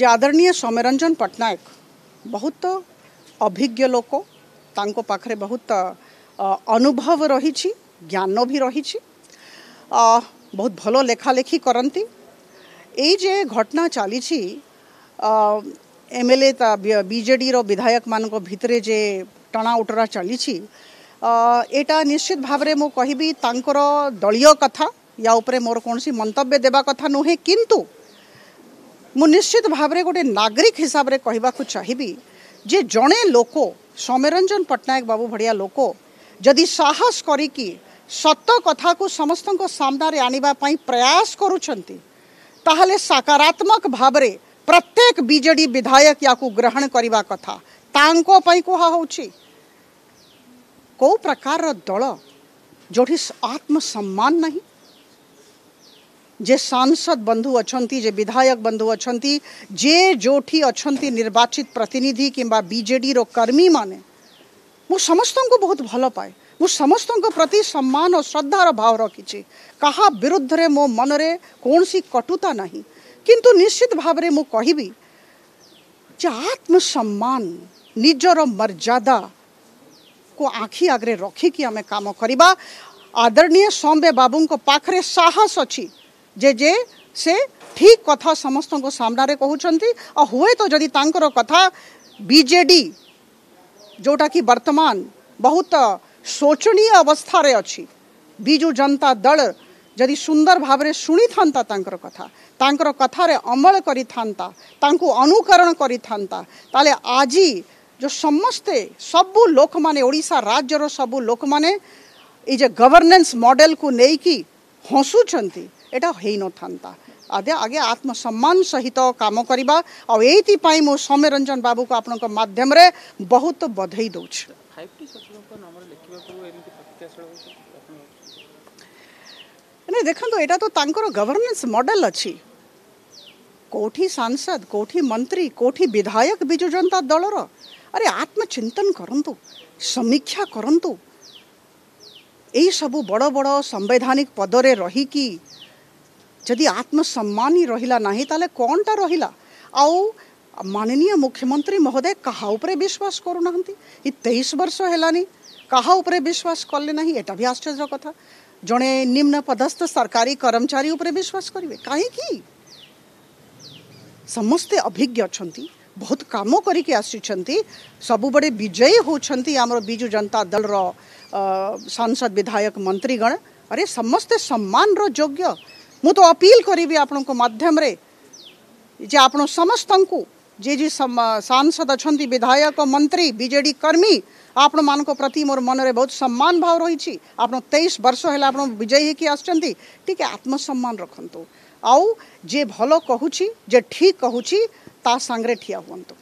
જે આદરણીય સૌમ્યરંજન પટનાયક ବହୁତ ଅଭିଜ୍ଞ ଲୋକ ତାଙ୍କ ପାଖରେ ବହୁତ ଅନୁଭବ ରହିଛି ଜ୍ଞାନ ବି ରହିଛି ବହୁତ ଭଲ ଲେଖାଲେଖି କରନ୍ତି ଏଇ ଯେ ଘଟଣା ଚାଲିଛି ଏମ୍ଏଲ୍ଏ ବିଜେଡ଼ିର ବିଧାୟକମାନଙ୍କ ଭିତରେ ଯେ ଟଣାଉଟରା ଚାଲିଛି ଏଇଟା ନିଶ୍ଚିତ ଭାବରେ ମୁଁ କହିବି ତାଙ୍କର ଦଳୀୟ କଥା ୟା ଉପରେ ମୋର କୌଣସି ମନ୍ତବ୍ୟ ଦେବା କଥା ନୁହେଁ କିନ୍ତୁ मु निश्चित भाव गोटे नागरिक हिसाब से कहवाकू चाहिए जे जड़े लोक समीरंजन पट्टनायक बाबू भड़िया लोक जदि साहस कर सत कथा को समस्त सामने आई प्रयास करूँ सकारात्मक भाव प्रत्येक विजेडी विधायक या को ग्रहण करने कथा कहु कौ प्रकार दल जो आत्मसम्मान नहीं जे सांसद बंधु अच्छा जे विधायक बंधु अच्छा जे जोठी अच्छा निर्वाचित प्रतिनिधि किंवा बीजेडी रो कर्मी माने मु समस्त को बहुत भल पाए मु समस्त प्रति सम्मान और श्रद्धार भाव रखी कहा विरुद्ध में मो मन कौन सी कटुता नहीं कि निश्चित भाव रे मु जे आत्मसम्मान निजर मर्यादा को आखि आगे रखी कि आमे काम आदरणीय सोमबे बाबू को पाखरे साहस अच्छी जे जे से ठीक कथा समस्त सामने कहते और हुए तो जदि कथा बीजेडी जोटा कि बर्तमान बहुत शोचनीय अवस्था अच्छी विजु जनता दल जदि सुंदर भाव में शुणी था कथा तांकर कथा रे अमल करी थांता तांकु अनुकरण आज जो समस्ते सब लोक मैंने ओडिसा राज्यर सब लोक मैंने इजे गवर्नेंस मॉडल को लेकिन हसुचंती ଏଇଟା ହୋଇନଥାନ୍ତା ଆଦେ ଆଗେ ଆତ୍ମସମ୍ମାନ ସହିତ କାମ କରିବା ଆଉ ଏଇଥିପାଇଁ ମୁଁ ସୌମ୍ୟରଞ୍ଜନ ବାବୁକୁ ଆପଣଙ୍କ ମାଧ୍ୟମରେ ବହୁତ ବଧେଇ ଦେଉଛି ନାଇଁ ଦେଖନ୍ତୁ ଏଇଟା ତ ତାଙ୍କର ଗଭର୍ଣ୍ଣାନ୍ସ ମଡେଲ ଅଛି କୋଉଠି ସାଂସଦ କୋଉଠି ମନ୍ତ୍ରୀ କୋଉଠି ବିଧାୟକ ବିଜୁ ଜନତା ଦଳର ଆରେ ଆତ୍ମଚିନ୍ତନ କରନ୍ତୁ ସମୀକ୍ଷା କରନ୍ତୁ ଏଇସବୁ ବଡ଼ ବଡ଼ ସାମ୍ବିଧାନିକ ପଦରେ ରହିକି ଯଦି ଆତ୍ମସମ୍ମାନ ହିଁ ରହିଲା ନାହିଁ ତାହେଲେ କ'ଣଟା ରହିଲା ଆଉ ମାନନୀୟ ମୁଖ୍ୟମନ୍ତ୍ରୀ ମହୋଦୟ କାହା ଉପରେ ବିଶ୍ୱାସ କରୁନାହାନ୍ତି ଏ ତେଇଶ ବର୍ଷ ହେଲାନି କାହା ଉପରେ ବିଶ୍ୱାସ କଲେ ନାହିଁ ଏଇଟା ବି ଆଶ୍ଚର୍ଯ୍ୟ କଥା ଜଣେ ନିମ୍ନ ପଦସ୍ଥ ସରକାରୀ କର୍ମଚାରୀ ଉପରେ ବିଶ୍ୱାସ କରିବେ କାହିଁକି ସମସ୍ତେ ଅଭିଜ୍ଞ ଅଛନ୍ତି ବହୁତ କାମ କରିକି ଆସୁଛନ୍ତି ସବୁବେଳେ ବିଜୟୀ ହେଉଛନ୍ତି ଆମର ବିଜୁ ଜନତା ଦଳର ସାଂସଦ ବିଧାୟକ ମନ୍ତ୍ରୀଗଣ ଆରେ ସମସ୍ତେ ସମ୍ମାନର ଯୋଗ୍ୟ ମୁଁ ତ ଅପିଲ୍ କରିବି ଆପଣଙ୍କ ମାଧ୍ୟମରେ ଯେ ଆପଣ ସମସ୍ତଙ୍କୁ ଯେ ଯେ ସାଂସଦ ଅଛନ୍ତି ବିଧାୟକ ମନ୍ତ୍ରୀ ବିଜେଡ଼ି କର୍ମୀ ଆପଣମାନଙ୍କ ପ୍ରତି ମୋର ମନରେ ବହୁତ ସମ୍ମାନ ଭାବ ରହିଛି ଆପଣ ତେଇଶ ବର୍ଷ ହେଲା ଆପଣ ବିଜୟୀ ହେଇକି ଆସୁଛନ୍ତି ଟିକେ ଆତ୍ମସମ୍ମାନ ରଖନ୍ତୁ ଆଉ ଯେ ଭଲ କହୁଛି ଯେ ଠିକ୍ କହୁଛି ତା ସାଙ୍ଗରେ ଠିଆ ହୁଅନ୍ତୁ